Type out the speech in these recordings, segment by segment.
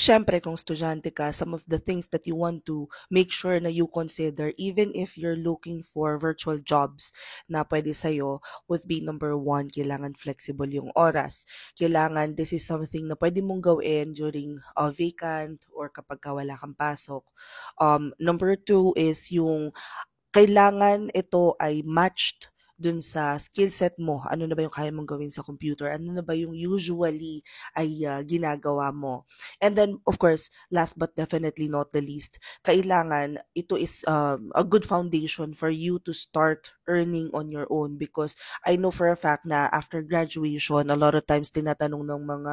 syempre kung estudyante ka, some of the things that you want to make sure na you consider even if you're looking for virtual jobs na pwede sa'yo would be number one, kailangan flexible yung oras. Kailangan this is something na pwede mong gawin during a uh, vacant or kapag ka wala kang pasok. Um, number two is yung kailangan ito ay matched dun sa skill set mo. Ano na ba yung kaya mong gawin sa computer? Ano na ba yung usually ay uh, ginagawa mo? And then, of course, last but definitely not the least, kailangan ito is um, a good foundation for you to start earning on your own because I know for a fact na after graduation, a lot of times tinatanong ng mga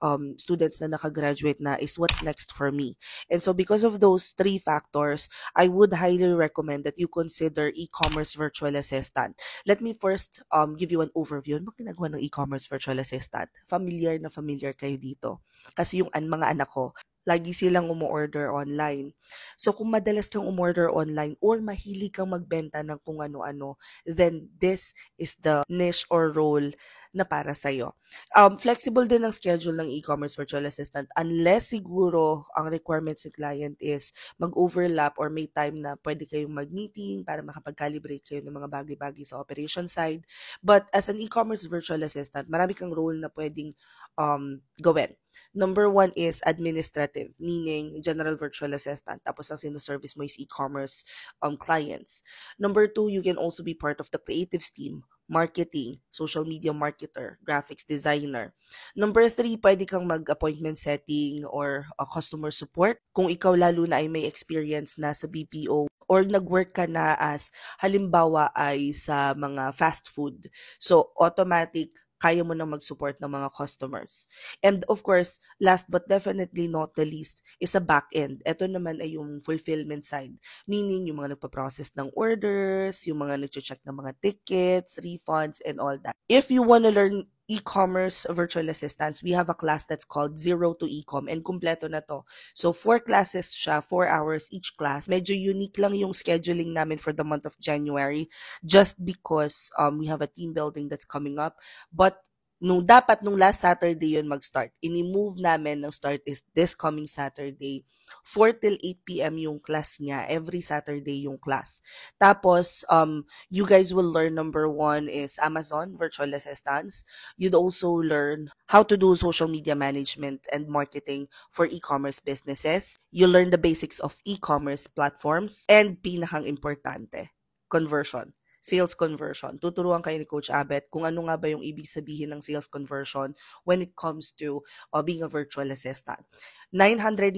um, students na nakagraduate na is what's next for me? And so because of those three factors, I would highly recommend that you consider e-commerce virtual assistant. Let me first um, give you an overview. ng ginagawa ng e-commerce virtual assistant? Familiar na familiar kayo dito. Kasi yung an, mga anak ko, lagi silang umorder online. So kung madalas kang umorder online or mahilig kang magbenta ng kung ano-ano, then this is the niche or role na para sa iyo. Um, flexible din ang schedule ng e-commerce virtual assistant unless siguro ang requirements ng client is mag-overlap or may time na pwede kayong mag-meeting para makapag-calibrate kayo ng mga bagay-bagay sa operation side. But as an e-commerce virtual assistant, marami kang role na pwedeng um, gawin. Number one is administrative, meaning general virtual assistant. Tapos ang sinoservice mo is e-commerce um, clients. Number two, you can also be part of the creatives team, marketing, social media marketer, graphics designer. Number three, pwede kang mag-appointment setting or uh, customer support. Kung ikaw lalo na ay may experience na sa BPO or nag-work ka na as halimbawa ay sa mga fast food. So, automatic kaya mo nang mag-support ng mga customers. And of course, last but definitely not the least is a back end. Ito naman ay yung fulfillment side. Meaning yung mga nagpa-process ng orders, yung mga nag-check ng mga tickets, refunds, and all that. If you wanna learn e-commerce virtual assistants, we have a class that's called Zero to Ecom and kumpleto na to. So, four classes siya, four hours each class. Medyo unique lang yung scheduling namin for the month of January just because um, we have a team building that's coming up. But nung dapat nung last Saturday yun mag-start. Ini-move namin ng start is this coming Saturday. 4 till 8 p.m. yung class niya. Every Saturday yung class. Tapos, um, you guys will learn number one is Amazon Virtual Assistance. You'd also learn how to do social media management and marketing for e-commerce businesses. You'll learn the basics of e-commerce platforms and pinakang importante, conversion sales conversion. Tuturuan kayo ni Coach Abet kung ano nga ba yung ibig sabihin ng sales conversion when it comes to uh, being a virtual assistant. 999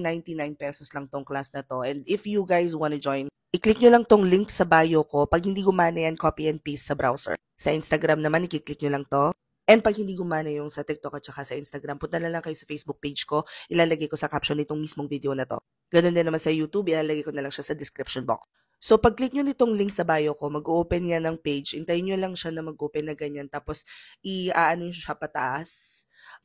pesos lang tong class na to. And if you guys want to join, i-click nyo lang tong link sa bio ko. Pag hindi gumana yan, copy and paste sa browser. Sa Instagram naman, i-click nyo lang to. And pag hindi gumana yung sa TikTok at saka sa Instagram, punta na lang kayo sa Facebook page ko. Ilalagay ko sa caption nitong mismong video na to. Ganun din naman sa YouTube, ilalagay ko na lang siya sa description box. So, pag-click nyo nitong link sa bio ko, mag-open yan ng page. Hintayin nyo lang siya na mag-open na ganyan. Tapos, i-ano siya pataas.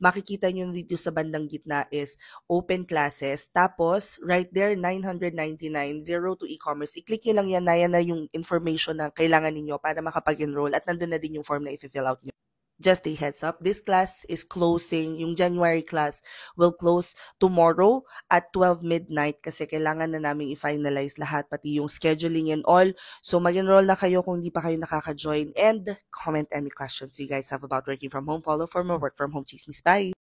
Makikita nyo dito sa bandang gitna is open classes. Tapos, right there, 999, zero to e-commerce. I-click nyo lang yan na yan na yung information na kailangan ninyo para makapag-enroll. At nandun na din yung form na i-fill out nyo. Just a heads up, this class is closing, yung January class will close tomorrow at 12 midnight kasi kailangan na namin i-finalize lahat, pati yung scheduling and all. So mag-enroll na kayo kung hindi pa kayo nakaka-join and comment any questions you guys have about working from home. Follow for more work from home chismis. Bye!